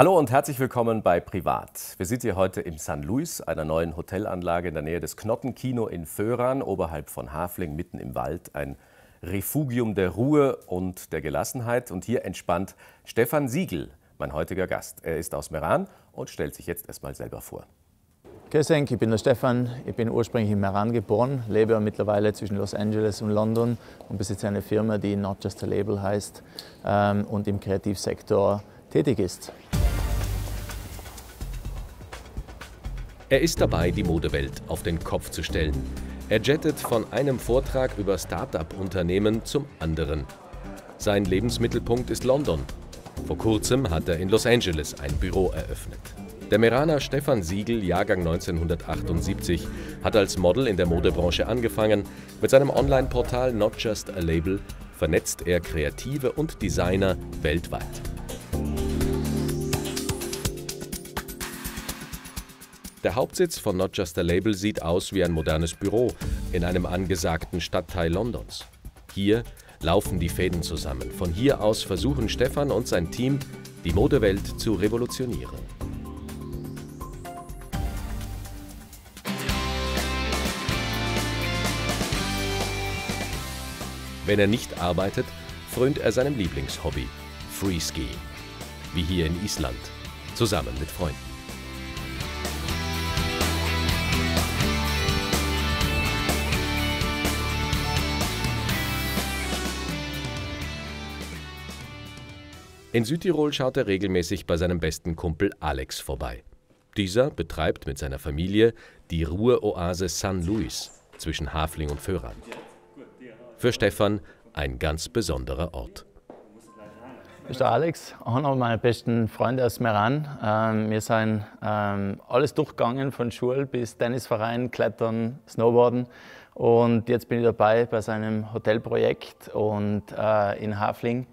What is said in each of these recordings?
Hallo und herzlich willkommen bei Privat. Wir sind hier heute im San Luis, einer neuen Hotelanlage in der Nähe des Knottenkino in Föhran, oberhalb von Hafling, mitten im Wald. Ein Refugium der Ruhe und der Gelassenheit. Und hier entspannt Stefan Siegel, mein heutiger Gast. Er ist aus Meran und stellt sich jetzt erstmal selber vor. Grüß ich bin der Stefan. Ich bin ursprünglich in Meran geboren, lebe mittlerweile zwischen Los Angeles und London und besitze eine Firma, die Not Just a Label heißt ähm, und im Kreativsektor tätig ist. Er ist dabei, die Modewelt auf den Kopf zu stellen. Er jettet von einem Vortrag über Start-up-Unternehmen zum anderen. Sein Lebensmittelpunkt ist London. Vor kurzem hat er in Los Angeles ein Büro eröffnet. Der Meraner Stefan Siegel, Jahrgang 1978, hat als Model in der Modebranche angefangen. Mit seinem Online-Portal Not Just a Label vernetzt er Kreative und Designer weltweit. Der Hauptsitz von Not Just a Label sieht aus wie ein modernes Büro in einem angesagten Stadtteil Londons. Hier laufen die Fäden zusammen. Von hier aus versuchen Stefan und sein Team, die Modewelt zu revolutionieren. Wenn er nicht arbeitet, frönt er seinem Lieblingshobby, Freeski, wie hier in Island, zusammen mit Freunden. In Südtirol schaut er regelmäßig bei seinem besten Kumpel Alex vorbei. Dieser betreibt mit seiner Familie die Ruheoase San Luis zwischen Hafling und Föhran. Für Stefan ein ganz besonderer Ort. Ich bin Alex, einer meiner besten Freunde aus Meran. Ähm, wir sind ähm, alles durchgegangen, von Schule bis Tennisverein, Klettern, Snowboarden. Und jetzt bin ich dabei bei seinem Hotelprojekt und äh, in Hafling.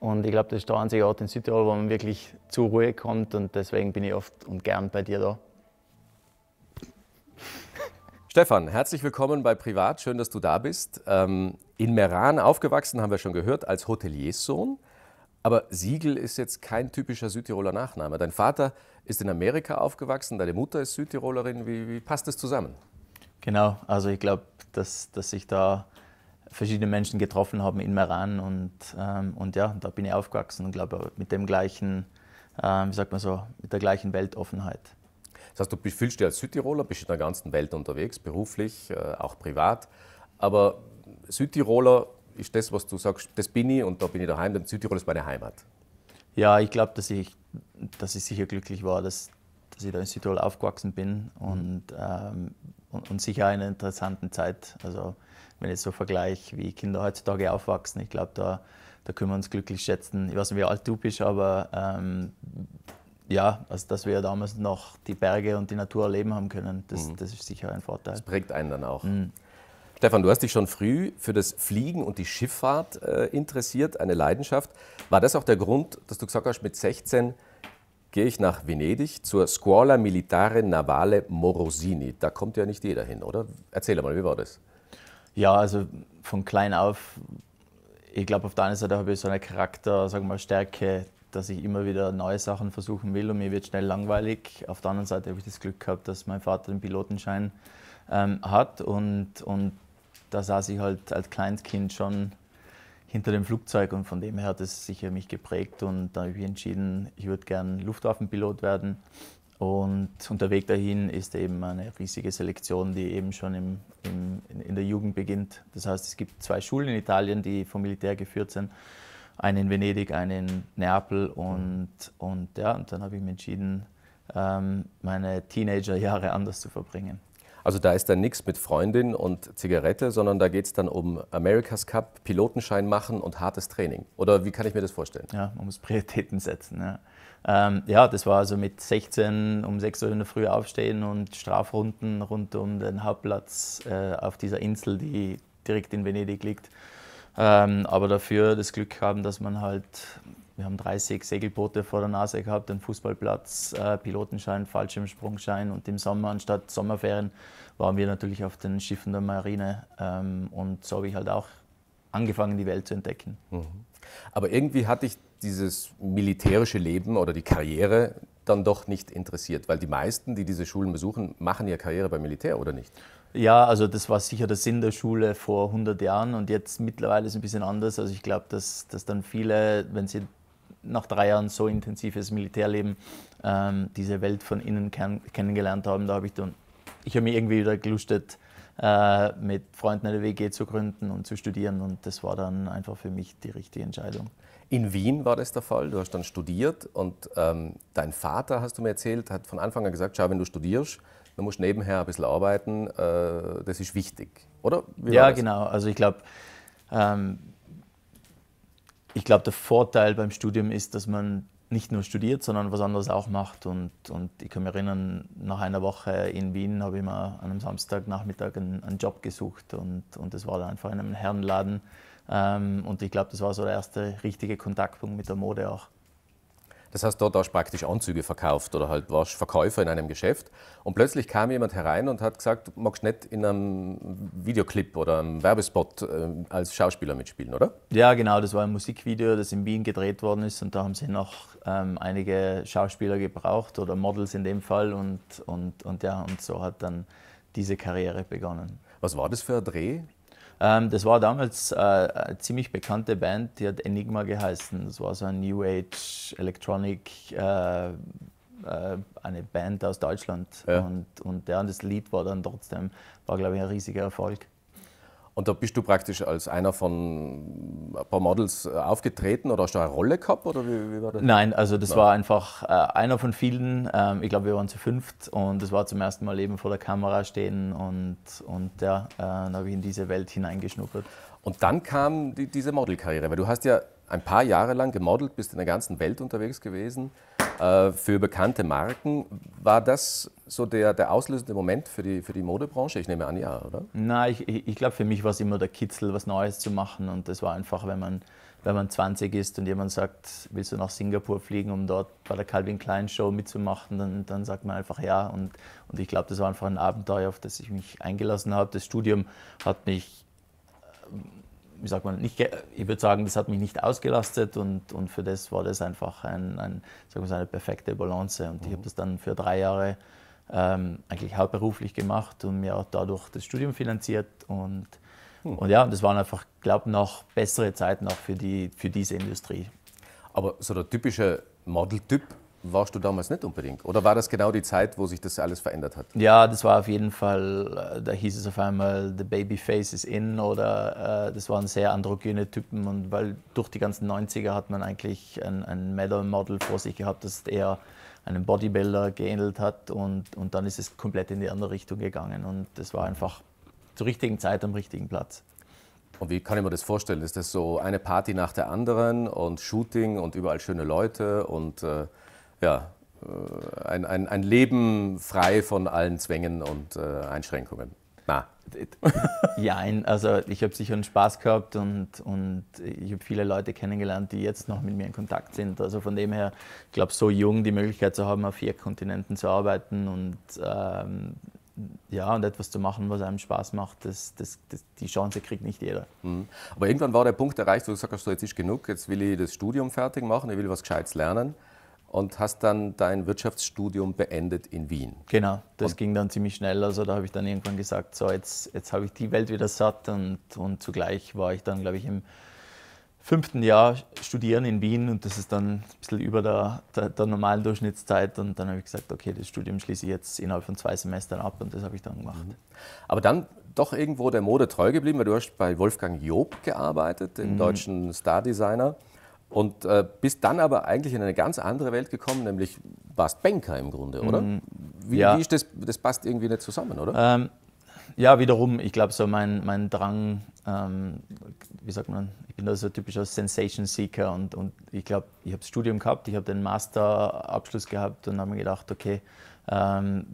Und ich glaube, das ist der einzige Ort in Südtirol, wo man wirklich zur Ruhe kommt und deswegen bin ich oft und gern bei dir da. Stefan, herzlich willkommen bei Privat. Schön, dass du da bist. Ähm, in Meran aufgewachsen, haben wir schon gehört, als Hotelierssohn. Aber Siegel ist jetzt kein typischer Südtiroler Nachname. Dein Vater ist in Amerika aufgewachsen, deine Mutter ist Südtirolerin. Wie, wie passt das zusammen? Genau, also ich glaube, dass, dass ich da verschiedene Menschen getroffen haben in Meran. Und, ähm, und ja, da bin ich aufgewachsen und glaube mit dem gleichen, ähm, wie sagt man so, mit der gleichen Weltoffenheit. Das heißt, du fühlst dich als Südtiroler, bist in der ganzen Welt unterwegs, beruflich, äh, auch privat. Aber Südtiroler ist das, was du sagst, das bin ich und da bin ich daheim, denn Südtirol ist meine Heimat. Ja, ich glaube, dass ich, dass ich sicher glücklich war, dass, dass ich da in Südtirol aufgewachsen bin und, ähm, und, und sicher eine interessante Zeit. Also wenn ich so vergleiche, wie Kinder heutzutage aufwachsen. Ich glaube, da, da können wir uns glücklich schätzen. Ich weiß nicht, wie alt du bist, aber ähm, ja, also dass wir damals noch die Berge und die Natur erleben haben können, das, mhm. das ist sicher ein Vorteil. Das prägt einen dann auch. Mhm. Stefan, du hast dich schon früh für das Fliegen und die Schifffahrt äh, interessiert, eine Leidenschaft. War das auch der Grund, dass du gesagt hast, mit 16 gehe ich nach Venedig zur Scuola Militare Navale Morosini. Da kommt ja nicht jeder hin, oder? Erzähl mal, wie war das? Ja, also von klein auf, ich glaube, auf der einen Seite habe ich so eine Charakter, sagen wir mal, Stärke, dass ich immer wieder neue Sachen versuchen will und mir wird schnell langweilig. Auf der anderen Seite habe ich das Glück gehabt, dass mein Vater den Pilotenschein ähm, hat und, und da saß ich halt als Kleinkind schon hinter dem Flugzeug und von dem her hat es sicher mich geprägt und da habe ich entschieden, ich würde gerne Luftwaffenpilot werden und, der Weg dahin ist eben eine riesige Selektion, die eben schon im, im, in der Jugend beginnt. Das heißt, es gibt zwei Schulen in Italien, die vom Militär geführt sind. Eine in Venedig, eine in Neapel. Und, und, ja, und dann habe ich mich entschieden, ähm, meine Teenagerjahre anders zu verbringen. Also da ist dann nichts mit Freundin und Zigarette, sondern da geht es dann um America's Cup, Pilotenschein machen und hartes Training. Oder wie kann ich mir das vorstellen? Ja, man muss Prioritäten setzen. Ja. Ähm, ja, das war also mit 16 um 6 Uhr in der Früh aufstehen und Strafrunden rund um den Hauptplatz äh, auf dieser Insel, die direkt in Venedig liegt. Ähm, aber dafür das Glück haben, dass man halt, wir haben 30 Segelboote vor der Nase gehabt, einen Fußballplatz, äh, Pilotenschein, Fallschirmsprungschein und im Sommer, anstatt Sommerferien, waren wir natürlich auf den Schiffen der Marine. Ähm, und so habe ich halt auch angefangen, die Welt zu entdecken. Mhm. Aber irgendwie hatte ich dieses militärische Leben oder die Karriere dann doch nicht interessiert? Weil die meisten, die diese Schulen besuchen, machen ja Karriere beim Militär, oder nicht? Ja, also das war sicher der Sinn der Schule vor 100 Jahren und jetzt mittlerweile ist es ein bisschen anders. Also ich glaube, dass, dass dann viele, wenn sie nach drei Jahren so intensives Militärleben ähm, diese Welt von innen kenn kennengelernt haben, da habe ich dann, ich habe mir irgendwie wieder gelustet, äh, mit Freunden eine WG zu gründen und zu studieren und das war dann einfach für mich die richtige Entscheidung. In Wien war das der Fall. Du hast dann studiert und ähm, dein Vater, hast du mir erzählt, hat von Anfang an gesagt: Schau, wenn du studierst, dann musst du nebenher ein bisschen arbeiten. Äh, das ist wichtig, oder? ja, genau. Also ich glaube, ähm, ich der Vorteil beim Studium ist, dass man nicht nur studiert, sondern was anderes auch macht. Und, und ich kann mich erinnern, nach einer Woche in Wien habe ich mir an einem Samstagnachmittag einen, einen Job gesucht und, und das war dann einfach in einem Herrenladen ähm, und ich glaube, das war so der erste richtige Kontaktpunkt mit der Mode auch. Das heißt, dort hast du praktisch Anzüge verkauft oder halt warst Verkäufer in einem Geschäft und plötzlich kam jemand herein und hat gesagt, magst du nicht in einem Videoclip oder einem Werbespot äh, als Schauspieler mitspielen, oder? Ja, genau, das war ein Musikvideo, das in Wien gedreht worden ist und da haben sie noch ähm, einige Schauspieler gebraucht oder Models in dem Fall und, und, und ja, und so hat dann diese Karriere begonnen. Was war das für ein Dreh? Ähm, das war damals äh, eine ziemlich bekannte Band, die hat Enigma geheißen. Das war so ein New Age Electronic, äh, äh, eine Band aus Deutschland. Ja. Und, und ja, das Lied war dann trotzdem, war glaube ich ein riesiger Erfolg. Und da bist du praktisch als einer von ein paar Models äh, aufgetreten oder hast du eine Rolle gehabt? Oder wie, wie war das? Nein, also das Nein. war einfach äh, einer von vielen. Ähm, ich glaube, wir waren zu fünft und das war zum ersten Mal eben vor der Kamera stehen und, und ja, äh, dann habe ich in diese Welt hineingeschnuppert. Und dann kam die, diese Modelkarriere, weil du hast ja ein paar Jahre lang gemodelt, bist in der ganzen Welt unterwegs gewesen, für bekannte Marken. War das so der, der auslösende Moment für die, für die Modebranche? Ich nehme an, ja, oder? Nein, ich, ich glaube, für mich war es immer der Kitzel, was Neues zu machen. Und das war einfach, wenn man, wenn man 20 ist und jemand sagt, willst du nach Singapur fliegen, um dort bei der Calvin Klein Show mitzumachen, dann, dann sagt man einfach ja. Und, und ich glaube, das war einfach ein Abenteuer, auf das ich mich eingelassen habe. Das Studium hat mich äh, wie sagt man, nicht, ich würde sagen, das hat mich nicht ausgelastet und, und für das war das einfach ein, ein, sagen wir, so eine perfekte Balance. Und ich habe mhm. das dann für drei Jahre ähm, eigentlich hauptberuflich gemacht und mir auch dadurch das Studium finanziert. Und, hm. und ja, das waren einfach, glaube ich, noch bessere Zeiten auch für, die, für diese Industrie. Aber so der typische Modeltyp warst du damals nicht unbedingt? Oder war das genau die Zeit, wo sich das alles verändert hat? Ja, das war auf jeden Fall, äh, da hieß es auf einmal, the baby face is in oder äh, das waren sehr androgyne Typen und weil durch die ganzen 90er hat man eigentlich ein, ein Metal Model vor sich gehabt, das eher einem Bodybuilder geähnelt hat und, und dann ist es komplett in die andere Richtung gegangen und das war einfach zur richtigen Zeit am richtigen Platz. Und wie kann ich mir das vorstellen? Ist das so eine Party nach der anderen und Shooting und überall schöne Leute und äh ja, äh, ein, ein, ein Leben frei von allen Zwängen und äh, Einschränkungen. Na. ja, also ich habe sicher einen Spaß gehabt und, und ich habe viele Leute kennengelernt, die jetzt noch mit mir in Kontakt sind. Also von dem her, ich glaube, so jung die Möglichkeit zu haben, auf vier Kontinenten zu arbeiten und ähm, ja, und etwas zu machen, was einem Spaß macht, das, das, das, die Chance kriegt nicht jeder. Mhm. Aber irgendwann war der Punkt erreicht, wo du gesagt hast, jetzt ist genug, jetzt will ich das Studium fertig machen, ich will was Gescheites lernen und hast dann dein Wirtschaftsstudium beendet in Wien. Genau, das und ging dann ziemlich schnell. Also da habe ich dann irgendwann gesagt, so jetzt, jetzt habe ich die Welt wieder satt und, und zugleich war ich dann, glaube ich, im fünften Jahr studieren in Wien und das ist dann ein bisschen über der, der, der normalen Durchschnittszeit und dann habe ich gesagt, okay, das Studium schließe ich jetzt innerhalb von zwei Semestern ab und das habe ich dann gemacht. Mhm. Aber dann doch irgendwo der Mode treu geblieben, weil du hast bei Wolfgang Job gearbeitet, dem mhm. deutschen Star-Designer. Und äh, bist dann aber eigentlich in eine ganz andere Welt gekommen, nämlich warst Banker im Grunde, oder? Mm, wie, ja. wie, ist das? Das passt irgendwie nicht zusammen, oder? Ähm, ja, wiederum, ich glaube, so mein, mein Drang, ähm, wie sagt man, ich bin da so typischer Sensation Seeker und, und ich glaube, ich habe das Studium gehabt, ich habe den Masterabschluss gehabt und habe mir gedacht, okay, ähm,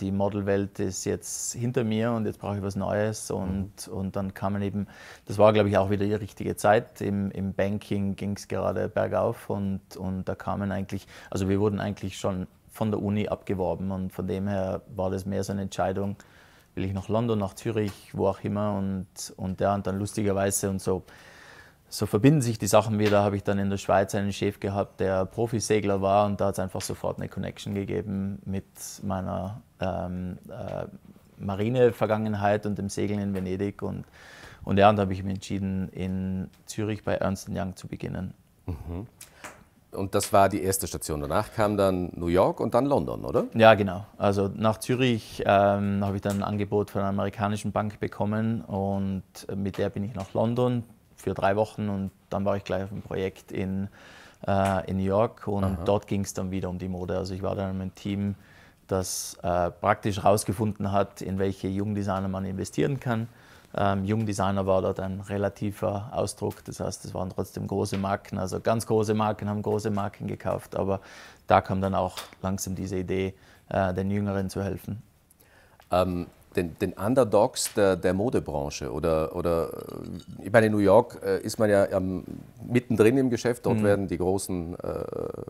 die Modelwelt ist jetzt hinter mir und jetzt brauche ich was Neues. Und, mhm. und dann kam man eben, das war, glaube ich, auch wieder die richtige Zeit. Im, im Banking ging es gerade bergauf und, und da kamen eigentlich, also wir wurden eigentlich schon von der Uni abgeworben und von dem her war das mehr so eine Entscheidung, will ich nach London, nach Zürich, wo auch immer und, und ja, und dann lustigerweise und so so verbinden sich die Sachen wieder. Habe ich dann in der Schweiz einen Chef gehabt, der Profisegler war und da hat es einfach sofort eine Connection gegeben mit meiner ähm, äh, Marine-Vergangenheit und dem Segeln in Venedig. Und, und ja, und da habe ich mich entschieden, in Zürich bei Ernst Young zu beginnen. Mhm. Und das war die erste Station. Danach kam dann New York und dann London, oder? Ja, genau. Also nach Zürich ähm, habe ich dann ein Angebot von einer amerikanischen Bank bekommen und mit der bin ich nach London, für drei Wochen und dann war ich gleich auf einem Projekt in, äh, in New York und Aha. dort ging es dann wieder um die Mode. Also ich war dann im Team, das äh, praktisch herausgefunden hat, in welche Jungdesigner man investieren kann. Ähm, Jungdesigner war dort ein relativer Ausdruck, das heißt, es waren trotzdem große Marken, also ganz große Marken haben große Marken gekauft, aber da kam dann auch langsam diese Idee, äh, den Jüngeren zu helfen. Ähm, den, den Underdogs der, der, Modebranche oder, oder äh, ich meine, in New York äh, ist man ja ähm, mittendrin im Geschäft, dort mhm. werden die großen äh,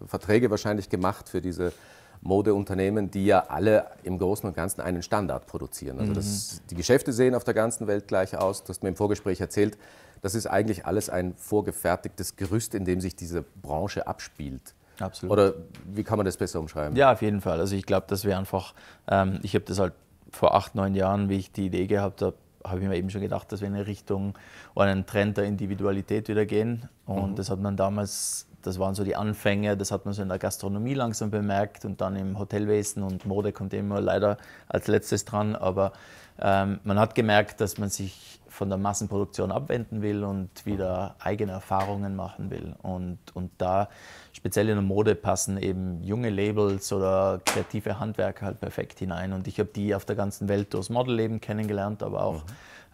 Verträge wahrscheinlich gemacht für diese Modeunternehmen, die ja alle im Großen und Ganzen einen Standard produzieren. Also das, mhm. die Geschäfte sehen auf der ganzen Welt gleich aus. Du hast mir im Vorgespräch erzählt, das ist eigentlich alles ein vorgefertigtes Gerüst, in dem sich diese Branche abspielt. Absolut. Oder wie kann man das besser umschreiben? Ja, auf jeden Fall. Also ich glaube, dass wir einfach, ähm, ich habe das halt vor acht, neun Jahren, wie ich die Idee gehabt habe, habe ich mir eben schon gedacht, dass wir in eine Richtung oder einen Trend der Individualität wieder gehen. Und mhm. das hat man damals, das waren so die Anfänge, das hat man so in der Gastronomie langsam bemerkt und dann im Hotelwesen und Mode kommt immer leider als letztes dran. Aber ähm, man hat gemerkt, dass man sich von der Massenproduktion abwenden will und wieder eigene Erfahrungen machen will. Und, und da speziell in der Mode passen eben junge Labels oder kreative Handwerker halt perfekt hinein. Und ich habe die auf der ganzen Welt durchs Modelleben kennengelernt, aber auch mhm.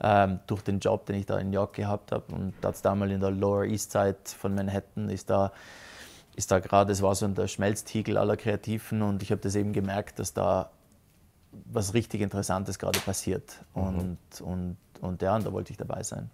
ähm, durch den Job, den ich da in New York gehabt habe. Und das damals in der Lower East Side von Manhattan ist da ist da gerade, es war so der Schmelztiegel aller Kreativen und ich habe das eben gemerkt, dass da was richtig Interessantes gerade passiert. Mhm. Und, und und ja, und da wollte ich dabei sein.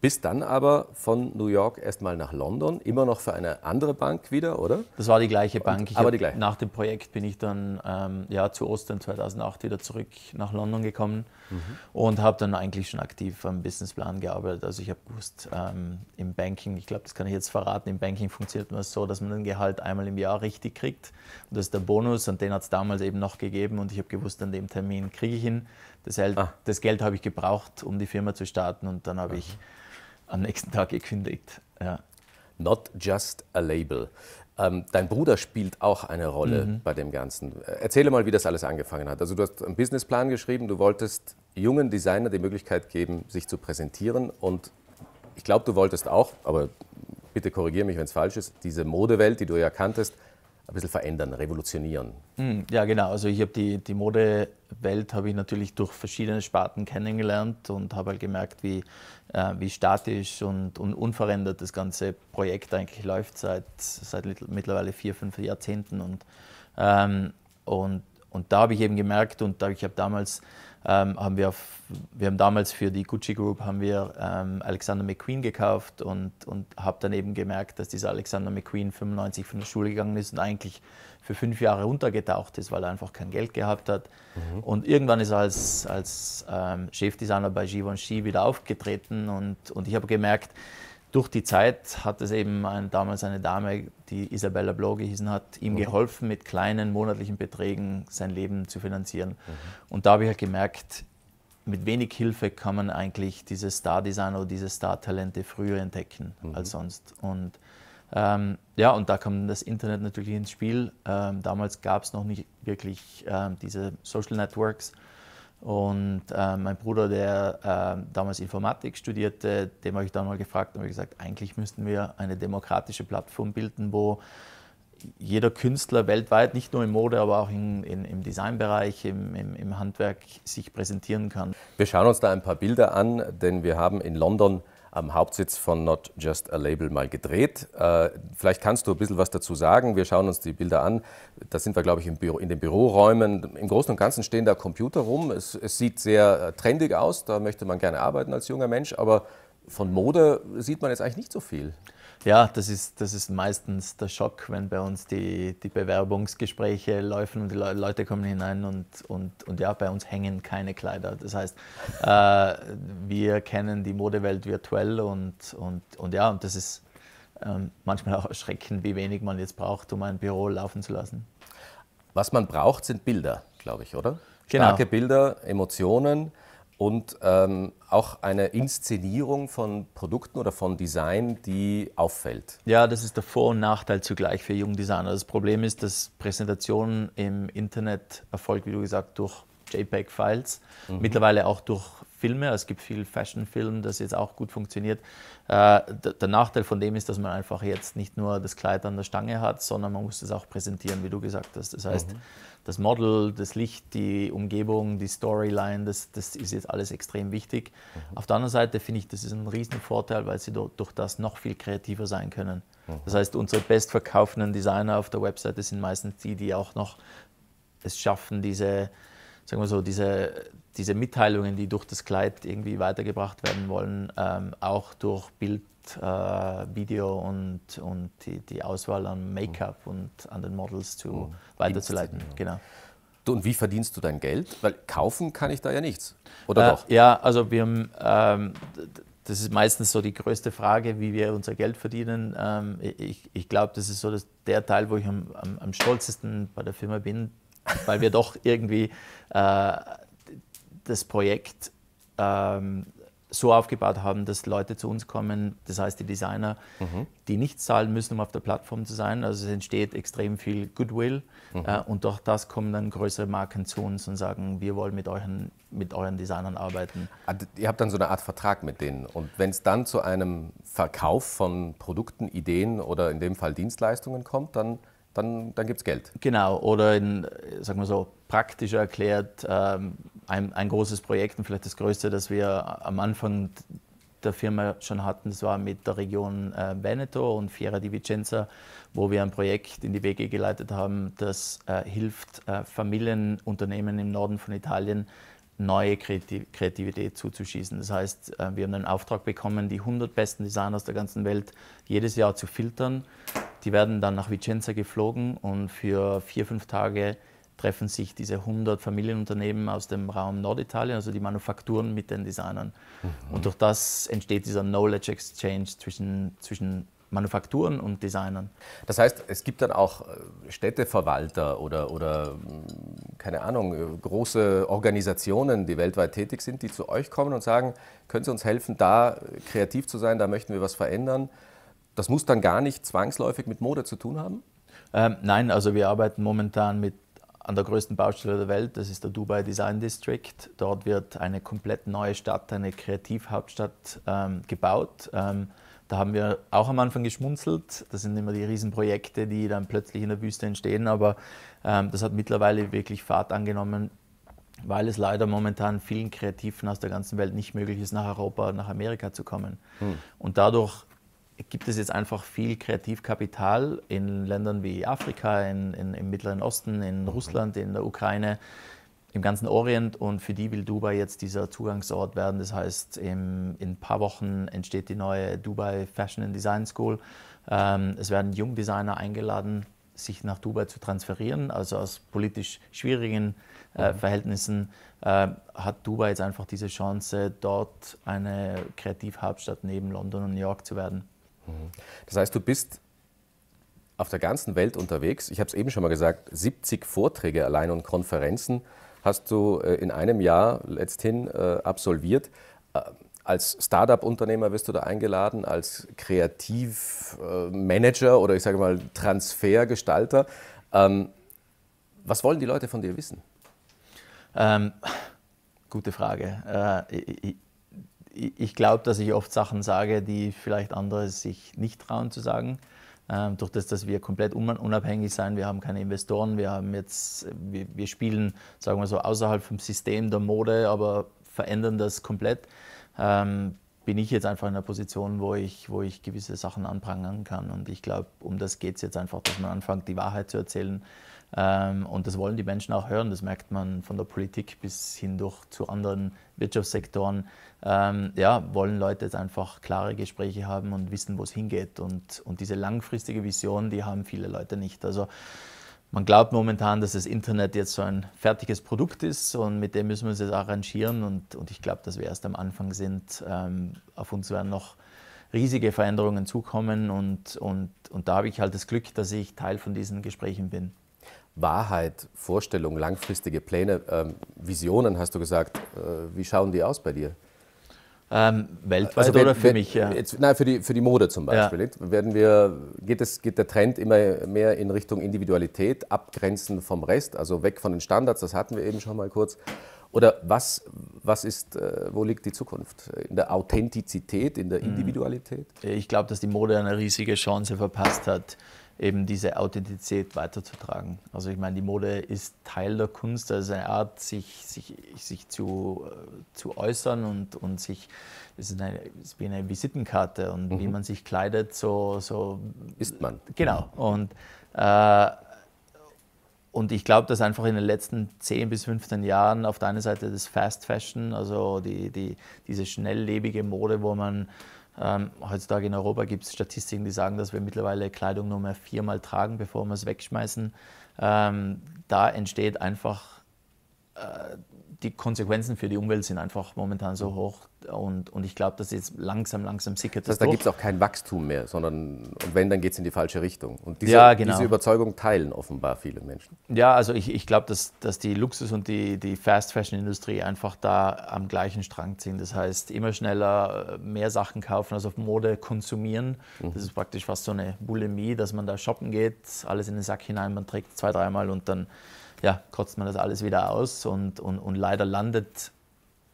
Bis dann aber von New York erstmal nach London, immer noch für eine andere Bank wieder, oder? Das war die gleiche Bank. Und, aber die gleiche. Nach dem Projekt bin ich dann ähm, ja, zu Ostern 2008 wieder zurück nach London gekommen mhm. und habe dann eigentlich schon aktiv am Businessplan gearbeitet. Also ich habe gewusst, ähm, im Banking, ich glaube, das kann ich jetzt verraten, im Banking funktioniert man so, dass man ein Gehalt einmal im Jahr richtig kriegt. Und das ist der Bonus und den hat es damals eben noch gegeben und ich habe gewusst, an dem Termin kriege ich ihn. Das, ah. Geld, ah. Geld habe ich gebraucht, um die Firma zu starten und dann habe mhm. ich am nächsten Tag gekündigt. Ja. Not just a label. Ähm, dein Bruder spielt auch eine Rolle mhm. bei dem Ganzen. Erzähle mal, wie das alles angefangen hat. Also du hast einen Businessplan geschrieben, du wolltest jungen Designern die Möglichkeit geben, sich zu präsentieren. Und ich glaube, du wolltest auch, aber bitte korrigiere mich, wenn es falsch ist, diese Modewelt, die du ja kanntest, ein bisschen verändern, revolutionieren. Hm, ja, genau. Also ich habe die, die Modewelt habe ich natürlich durch verschiedene Sparten kennengelernt und habe halt gemerkt, wie, äh, wie statisch und, und unverändert das ganze Projekt eigentlich läuft seit, seit mittlerweile vier, fünf Jahrzehnten. Und, ähm, und, und da habe ich eben gemerkt und ich habe damals ähm, haben wir, auf, wir haben damals für die Gucci Group haben wir ähm, Alexander McQueen gekauft und, und habe dann eben gemerkt, dass dieser Alexander McQueen 95 von der Schule gegangen ist und eigentlich für fünf Jahre untergetaucht ist, weil er einfach kein Geld gehabt hat. Mhm. Und irgendwann ist er als, als ähm, Chefdesigner bei Givenchy wieder aufgetreten und, und ich habe gemerkt, durch die Zeit hat es eben ein, damals eine Dame, die Isabella Blow gehießen hat, ihm mhm. geholfen, mit kleinen monatlichen Beträgen sein Leben zu finanzieren. Mhm. Und da habe ich halt gemerkt, mit wenig Hilfe kann man eigentlich dieses Star-Design oder diese Star-Talente früher entdecken mhm. als sonst. Und ähm, ja, und da kam das Internet natürlich ins Spiel. Ähm, damals gab es noch nicht wirklich ähm, diese Social Networks. Und äh, mein Bruder, der äh, damals Informatik studierte, dem habe ich dann mal gefragt und gesagt, eigentlich müssten wir eine demokratische Plattform bilden, wo jeder Künstler weltweit, nicht nur in Mode, aber auch in, in, im Designbereich, im, im, im Handwerk sich präsentieren kann. Wir schauen uns da ein paar Bilder an, denn wir haben in London am Hauptsitz von Not Just a Label mal gedreht. Äh, vielleicht kannst du ein bisschen was dazu sagen. Wir schauen uns die Bilder an. Da sind wir, glaube ich, Büro, in den Büroräumen. Im Großen und Ganzen stehen da Computer rum. Es, es, sieht sehr äh, trendig aus. Da möchte man gerne arbeiten als junger Mensch. Aber von Mode sieht man jetzt eigentlich nicht so viel. Ja, das ist, das ist meistens der Schock, wenn bei uns die, die Bewerbungsgespräche laufen und die Le Leute kommen hinein und, und, und ja, bei uns hängen keine Kleider. Das heißt, äh, wir kennen die Modewelt virtuell und, und, und ja, und das ist ähm, manchmal auch erschreckend, wie wenig man jetzt braucht, um ein Büro laufen zu lassen. Was man braucht, sind Bilder, glaube ich, oder? Genau. Starke genau. Bilder, Emotionen und ähm, auch eine Inszenierung von Produkten oder von Design, die auffällt. Ja, das ist der Vor- und Nachteil zugleich für Jungdesigner. Das Problem ist, dass Präsentationen im Internet erfolgt, wie du gesagt, durch JPEG-Files, mhm. mittlerweile auch durch Filme, es gibt viel Fashion-Film, das jetzt auch gut funktioniert. Äh, der Nachteil von dem ist, dass man einfach jetzt nicht nur das Kleid an der Stange hat, sondern man muss das auch präsentieren, wie du gesagt hast. Das heißt, mhm. das Model, das Licht, die Umgebung, die Storyline, das, das ist jetzt alles extrem wichtig. Mhm. Auf der anderen Seite finde ich, das ist ein Riesenvorteil, weil sie durch das noch viel kreativer sein können. Mhm. Das heißt, unsere bestverkaufenden Designer auf der Webseite sind meistens die, die auch noch es schaffen, diese sagen wir so, diese, diese Mitteilungen, die durch das Kleid irgendwie weitergebracht werden wollen, ähm, auch durch Bild, äh, Video und, und die, die Auswahl an Make-up mhm. und an den Models zu, mhm. weiterzuleiten. Dienst, genau. Du, und wie verdienst du dein Geld? Weil kaufen kann ich da ja nichts, oder äh, doch? Ja, also wir haben, ähm, das ist meistens so die größte Frage, wie wir unser Geld verdienen. Ähm, ich ich glaube, das ist so dass der Teil, wo ich am, am, am stolzesten bei der Firma bin, weil wir doch irgendwie... Äh, das Projekt ähm, so aufgebaut haben, dass Leute zu uns kommen, das heißt die Designer, mhm. die nichts zahlen müssen, um auf der Plattform zu sein. Also es entsteht extrem viel Goodwill mhm. äh, und durch das kommen dann größere Marken zu uns und sagen, wir wollen mit euren, mit euren Designern arbeiten. Ah, ihr habt dann so eine Art Vertrag mit denen und wenn es dann zu einem Verkauf von Produkten, Ideen oder in dem Fall Dienstleistungen kommt, dann dann, dann gibt es Geld. Genau, oder in, sagen wir so, praktischer erklärt, ähm, ein, ein, großes Projekt und vielleicht das größte, das wir am Anfang der Firma schon hatten, das war mit der Region äh, Veneto und Fiera di Vicenza, wo wir ein Projekt in die Wege geleitet haben, das äh, hilft, äh, Familienunternehmen im Norden von Italien neue Kreativität zuzuschießen. Das heißt, äh, wir haben einen Auftrag bekommen, die 100 besten Designer aus der ganzen Welt jedes Jahr zu filtern die werden dann nach Vicenza geflogen und für vier, fünf Tage treffen sich diese 100 Familienunternehmen aus dem Raum Norditalien, also die Manufakturen mit den Designern. Mhm. Und durch das entsteht dieser Knowledge Exchange zwischen, zwischen Manufakturen und Designern. Das heißt, es gibt dann auch äh, Städteverwalter oder, oder hm, keine Ahnung, äh, große Organisationen, die weltweit tätig sind, die zu euch kommen und sagen, können Sie uns helfen, da äh, kreativ zu sein, da möchten wir was verändern. Das muss dann gar nicht zwangsläufig mit Mode zu tun haben? Ähm, nein, also wir arbeiten momentan mit an der größten Baustelle der Welt, das ist der Dubai Design District. Dort wird eine komplett neue Stadt, eine Kreativhauptstadt ähm, gebaut. Ähm, da haben wir auch am Anfang geschmunzelt. Das sind immer die Riesenprojekte, die dann plötzlich in der Wüste entstehen. Aber ähm, das hat mittlerweile wirklich Fahrt angenommen, weil es leider momentan vielen Kreativen aus der ganzen Welt nicht möglich ist, nach Europa, nach Amerika zu kommen. Hm. Und dadurch gibt es jetzt einfach viel Kreativkapital in Ländern wie Afrika, in, in, im Mittleren Osten, in mhm. Russland, in der Ukraine, im ganzen Orient und für die will Dubai jetzt dieser Zugangsort werden. Das heißt, im, in ein paar Wochen entsteht die neue Dubai Fashion and Design School. Ähm, es werden Jungdesigner eingeladen, sich nach Dubai zu transferieren, also aus politisch schwierigen äh, mhm. Verhältnissen, äh, hat Dubai jetzt einfach diese Chance, dort eine Kreativhauptstadt neben London und New York zu werden. Mhm. Das heißt, du bist auf der ganzen Welt unterwegs. Ich habe es eben schon mal gesagt, 70 Vorträge allein und Konferenzen hast du äh, in einem Jahr letzthin äh, absolviert. Äh, als Startup-Unternehmer wirst du da eingeladen, als Kreativmanager oder ich sage mal Transfergestalter. Ähm, was wollen die Leute von dir wissen? Ähm, gute Frage. Äh, ich, ich glaube, dass ich oft Sachen sage, die vielleicht andere sich nicht trauen zu sagen. Ähm, durch das, dass wir komplett unabhängig sein, wir haben keine Investoren, wir haben jetzt, wir, wir spielen, sagen wir so, außerhalb vom System der Mode, aber verändern das komplett. Ähm, bin ich jetzt einfach in einer Position, wo ich, wo ich gewisse Sachen anprangern kann. Und ich glaube, um das geht es jetzt einfach, dass man anfängt, die Wahrheit zu erzählen ähm, und das wollen die Menschen auch hören. Das merkt man von der Politik bis hindurch zu anderen Wirtschaftssektoren. Ähm, ja, wollen Leute jetzt einfach klare Gespräche haben und wissen, wo es hingeht. Und, und diese langfristige Vision, die haben viele Leute nicht. Also man glaubt momentan, dass das Internet jetzt so ein fertiges Produkt ist und mit dem müssen wir uns jetzt arrangieren. Und, und ich glaube, dass wir erst am Anfang sind. Ähm, auf uns werden noch riesige Veränderungen zukommen und, und, und da habe ich halt das Glück, dass ich Teil von diesen Gesprächen bin. Wahrheit, Vorstellung, langfristige Pläne, ähm, Visionen, hast du gesagt. Äh, wie schauen die aus bei dir? Ähm, weltweit also, oder für mich? Ja. Jetzt, nein, für die, für die Mode zum Beispiel. Ja. Werden wir, geht, es, geht der Trend immer mehr in Richtung Individualität, abgrenzen vom Rest, also weg von den Standards, das hatten wir eben schon mal kurz. Oder was, was ist, äh, wo liegt die Zukunft? In der Authentizität, in der mhm. Individualität? Ich glaube, dass die Mode eine riesige Chance verpasst hat eben diese Authentizität weiterzutragen. Also ich meine, die Mode ist Teil der Kunst, also eine Art, sich, sich, sich zu, äh, zu äußern und, und sich, es ist, ist wie eine Visitenkarte und mhm. wie man sich kleidet, so, so ist man. Genau. Mhm. Und, äh, und ich glaube, dass einfach in den letzten 10 bis 15 Jahren auf der einen Seite das Fast Fashion, also die, die, diese schnelllebige Mode, wo man ähm, heutzutage in Europa gibt es Statistiken, die sagen, dass wir mittlerweile Kleidung nur mehr viermal tragen, bevor wir es wegschmeißen. Ähm, da entsteht einfach äh, die Konsequenzen für die Umwelt sind einfach momentan so mhm. hoch und, und ich glaube, dass jetzt langsam, langsam sickert das. das heißt, da gibt es auch kein Wachstum mehr, sondern und wenn, dann geht es in die falsche Richtung. Und diese, ja, genau. diese Überzeugung teilen offenbar viele Menschen. Ja, also ich, ich glaube, dass, dass die Luxus- und die, die Fast-Fashion-Industrie einfach da am gleichen Strang ziehen. Das heißt, immer schneller äh, mehr Sachen kaufen, also auf Mode konsumieren. Mhm. Das ist praktisch fast so eine Bulimie, dass man da shoppen geht, alles in den Sack hinein, man trägt zwei, dreimal und dann ja, kotzt man das alles wieder aus und, und, und leider landet,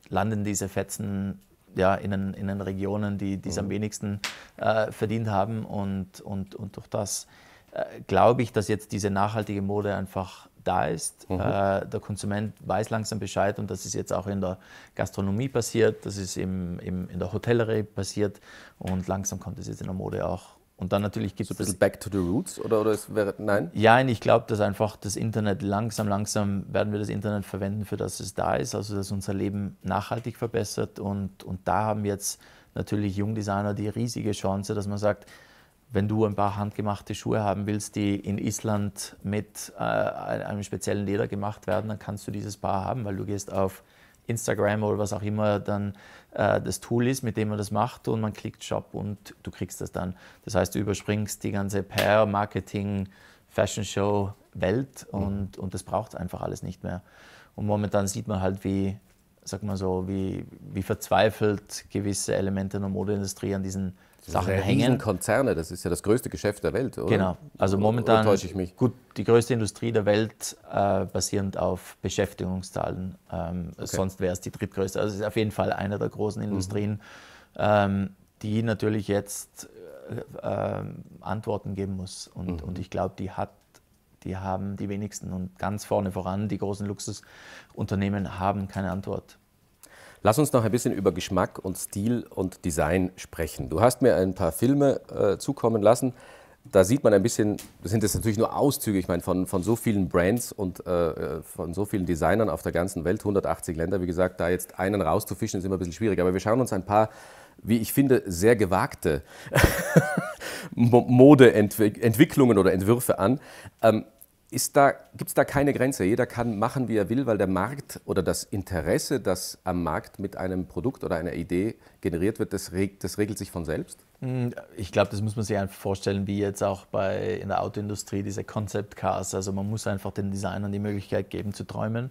landen diese Fetzen ja, in, den, in den Regionen, die es am mhm. wenigsten äh, verdient haben. Und, und, und durch das äh, glaube ich, dass jetzt diese nachhaltige Mode einfach da ist. Mhm. Äh, der Konsument weiß langsam Bescheid und das ist jetzt auch in der Gastronomie passiert, das ist im, im, in der Hotellerie passiert und langsam kommt es jetzt in der Mode auch und dann natürlich gibt es. So ein bisschen back to the roots oder, oder es wäre, nein? Ja, ich glaube, dass einfach das Internet langsam, langsam werden wir das Internet verwenden, für das es da ist, also dass unser Leben nachhaltig verbessert. Und, und da haben jetzt natürlich Jungdesigner die riesige Chance, dass man sagt, wenn du ein paar handgemachte Schuhe haben willst, die in Island mit äh, einem speziellen Leder gemacht werden, dann kannst du dieses Paar haben, weil du gehst auf Instagram oder was auch immer dann äh, das Tool ist, mit dem man das macht und man klickt Shop und du kriegst das dann. Das heißt, du überspringst die ganze Pair, Marketing, Fashion Show Welt mhm. und, mhm. und das braucht einfach alles nicht mehr. Und momentan sieht man halt, wie, sag mal so, wie, wie verzweifelt gewisse Elemente in der Modeindustrie an diesen Sachen hängen. Konzerne, das ist ja das größte Geschäft der Welt, oder? Genau. Also momentan oder ich mich? gut die größte Industrie der Welt äh, basierend auf Beschäftigungszahlen. Ähm, okay. Sonst wäre es die drittgrößte. Also es ist auf jeden Fall einer der großen mhm. Industrien, mhm. ähm, die natürlich jetzt äh, ähm, Antworten geben muss. Und, mhm. und ich glaube, die hat die haben die wenigsten und ganz vorne voran, die großen Luxusunternehmen haben keine Antwort. Lass uns noch ein bisschen über Geschmack und Stil und Design sprechen. Du hast mir ein paar Filme äh, zukommen lassen. Da sieht man ein bisschen, das sind das natürlich nur Auszüge, ich meine, von, von so vielen Brands und äh, äh von so vielen Designern auf der ganzen Welt, 180 Länder, wie gesagt, da jetzt einen rauszufischen, ist immer ein bisschen schwierig. Aber wir schauen uns ein paar, wie ich finde, sehr gewagte Modeentwicklungen oder Entwürfe an. Ähm, da, gibt es da keine Grenze. Jeder kann machen, wie er will, weil der Markt oder das Interesse, das am Markt mit einem Produkt oder einer Idee generiert wird, das, reg, das regelt sich von selbst? Hm, ich glaube, das muss man sich einfach vorstellen, wie jetzt auch bei, in der Autoindustrie diese Concept Cars. Also man muss einfach den Designern die Möglichkeit geben zu träumen.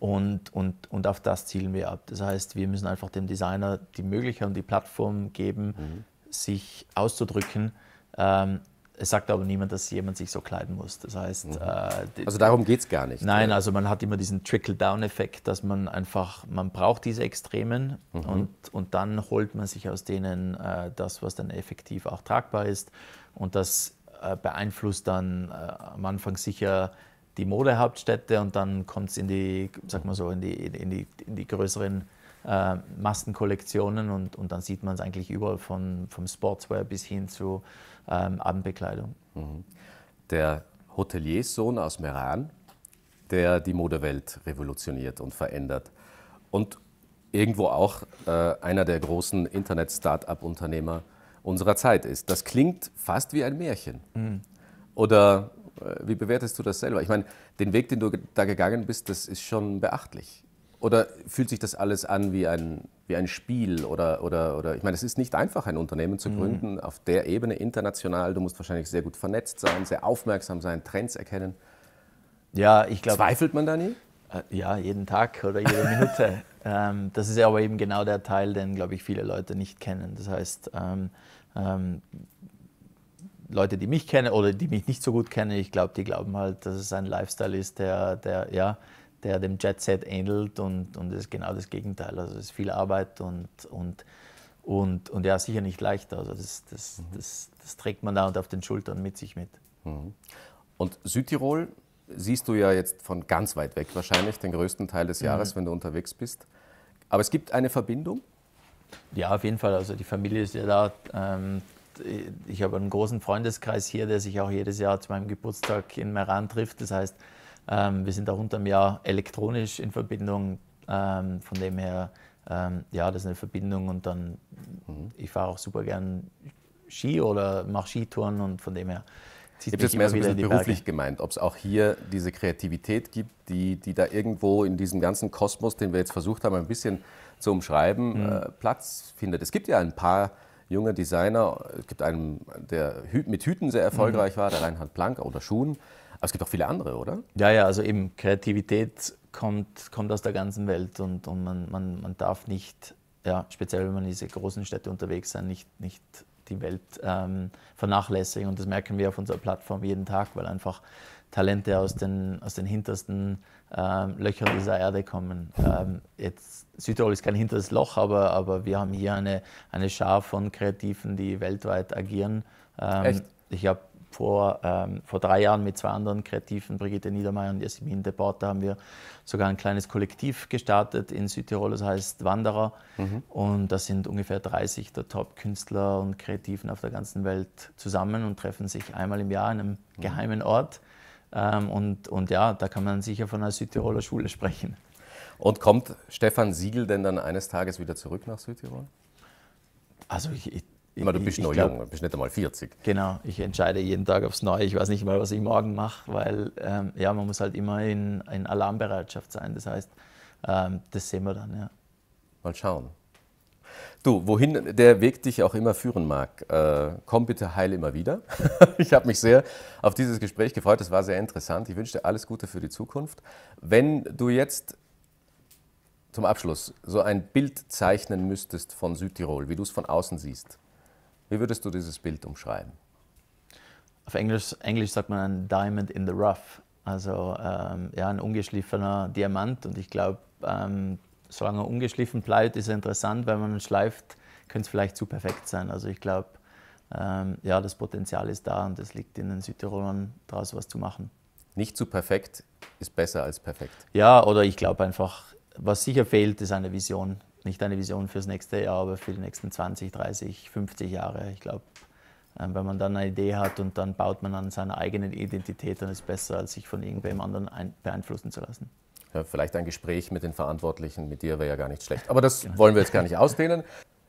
Und, und, und auf das zielen wir ab. Das heißt, wir müssen einfach dem Designer die Möglichkeit und die Plattform geben, mhm. sich auszudrücken. Ähm, es sagt aber niemand, dass jemand sich so kleiden muss. Das heißt. Mhm. Äh, also darum geht es gar nicht. Nein, also man hat immer diesen Trickle-Down-Effekt, dass man einfach, man braucht diese Extremen mhm. und, und dann holt man sich aus denen äh, das, was dann effektiv auch tragbar ist. Und das äh, beeinflusst dann äh, am Anfang sicher die Modehauptstädte und dann kommt es in die, sag mal so, in die, in die, in die größeren äh, Massenkollektionen und, und dann sieht man es eigentlich überall von, vom Sportswear bis hin zu ähm, Abendbekleidung. Mhm. Der Hoteliersohn aus Meran, der die Modewelt revolutioniert und verändert. Und irgendwo auch äh, einer der großen Internet-Start-up-Unternehmer unserer Zeit ist. Das klingt fast wie ein Märchen. Mhm. Oder äh, wie bewertest du das selber? Ich meine, den Weg, den du da gegangen bist, das ist schon beachtlich. Oder fühlt sich das alles an wie ein, wie ein Spiel? Oder, oder, oder ich meine, es ist nicht einfach, ein Unternehmen zu mhm. gründen mhm. auf der Ebene international. Du musst wahrscheinlich sehr gut vernetzt sein, sehr aufmerksam sein, Trends erkennen. Ja, ich glaube. Zweifelt man da nie? Äh, ja, jeden Tag oder jede Minute. ähm, das ist ja aber eben genau der Teil, den, glaube ich, viele Leute nicht kennen. Das heißt, ähm, ähm, Leute, die mich kennen oder die mich nicht so gut kennen, ich glaube, die glauben halt, dass es ein Lifestyle ist, der, der ja, der dem Jet-Set ähnelt und, und es ist genau das Gegenteil. Also es ist viel Arbeit und, und, und, und ja, sicher nicht leicht. Also das, das, mhm. das, das, trägt man da und auf den Schultern mit sich mit. Mhm. Und Südtirol siehst du ja jetzt von ganz weit weg wahrscheinlich, den größten Teil des mhm. Jahres, mhm. wenn du unterwegs bist. Aber es gibt eine Verbindung? Ja, auf jeden Fall. Also die Familie ist ja da. Ähm, ich habe einen großen Freundeskreis hier, der sich auch jedes Jahr zu meinem Geburtstag in Meran trifft. Das heißt, ähm, wir sind auch unter dem Jahr elektronisch in Verbindung. Ähm, von dem her, ähm, ja, das ist eine Verbindung. Und dann, mhm. ich fahre auch super gern Ski oder mache Skitouren und von dem her. Zieht ich habe jetzt mehr so ein bisschen beruflich Berge. gemeint, ob es auch hier diese Kreativität gibt, die, die da irgendwo in diesem ganzen Kosmos, den wir jetzt versucht haben, ein bisschen zu umschreiben, mhm. äh, Platz findet. Es gibt ja ein paar junge Designer, es gibt einen, der mit Hüten sehr erfolgreich mhm. war, der Reinhard Planck oder Schuhen. Aber es gibt auch viele andere, oder? Ja, ja, also eben Kreativität kommt, kommt aus der ganzen Welt und, und man, man, man darf nicht, ja, speziell wenn man in diese großen Städte unterwegs sein, nicht, nicht die Welt ähm, vernachlässigen. Und das merken wir auf unserer Plattform jeden Tag, weil einfach Talente aus den, aus den hintersten ähm, Löchern dieser Erde kommen. Ähm, jetzt, Südtirol ist kein hinteres Loch, aber, aber wir haben hier eine, eine Schar von Kreativen, die weltweit agieren. Ähm, ich habe vor, ähm, vor drei Jahren mit zwei anderen Kreativen, Brigitte Niedermeyer und Jasmin Deporter, haben wir sogar ein kleines Kollektiv gestartet in Südtirol, das heißt Wanderer. Mhm. Und da sind ungefähr 30 der Top-Künstler und Kreativen auf der ganzen Welt zusammen und treffen sich einmal im Jahr in einem mhm. geheimen Ort. Ähm, und, und ja, da kann man sicher von einer Südtiroler Schule sprechen. Und kommt Stefan Siegel denn dann eines Tages wieder zurück nach Südtirol? Also ich, ich ich meine, du bist ich, noch ich glaub, jung, du bist nicht einmal 40. Genau, ich entscheide jeden Tag aufs Neue. Ich weiß nicht mal, was ich morgen mache, weil ähm, ja, man muss halt immer in, in Alarmbereitschaft sein. Das heißt, ähm, das sehen wir dann, ja. Mal schauen. Du, wohin der Weg dich auch immer führen mag, äh, komm bitte heil immer wieder. ich habe mich sehr auf dieses Gespräch gefreut, das war sehr interessant. Ich wünsche dir alles Gute für die Zukunft. Wenn du jetzt zum Abschluss so ein Bild zeichnen müsstest von Südtirol, wie du es von außen siehst, wie würdest du dieses Bild umschreiben? Auf Englisch, Englisch sagt man ein Diamond in the Rough, also ähm, ja, ein ungeschliffener Diamant. Und ich glaube, ähm, solange er ungeschliffen bleibt, ist er interessant. Wenn man schleift, könnte es vielleicht zu perfekt sein. Also ich glaube, ähm, ja, das Potenzial ist da und es liegt in den Südtirolern, daraus was zu machen. Nicht zu perfekt ist besser als perfekt. Ja, oder ich glaube einfach, was sicher fehlt, ist eine Vision nicht eine Vision fürs nächste Jahr, aber für die nächsten 20, 30, 50 Jahre. Ich glaube, ähm, wenn man dann eine Idee hat und dann baut man an seiner eigenen Identität, dann ist es besser, als sich von irgendwem anderen beeinflussen zu lassen. Ja, vielleicht ein Gespräch mit den Verantwortlichen, mit dir wäre ja gar nicht schlecht. Aber das genau. wollen wir jetzt gar nicht ausdehnen.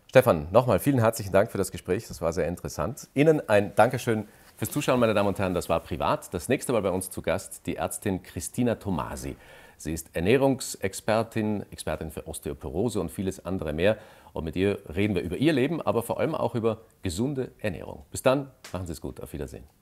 Stefan, nochmal vielen herzlichen Dank für das Gespräch. Das war sehr interessant. Ihnen ein Dankeschön fürs Zuschauen, meine Damen und Herren. Das war privat. Das nächste Mal bei uns zu Gast die Ärztin Christina Tomasi. Sie ist Ernährungsexpertin, Expertin für Osteoporose und vieles andere mehr. Und mit ihr reden wir über ihr Leben, aber vor allem auch über gesunde Ernährung. Bis dann, machen Sie es gut, auf Wiedersehen.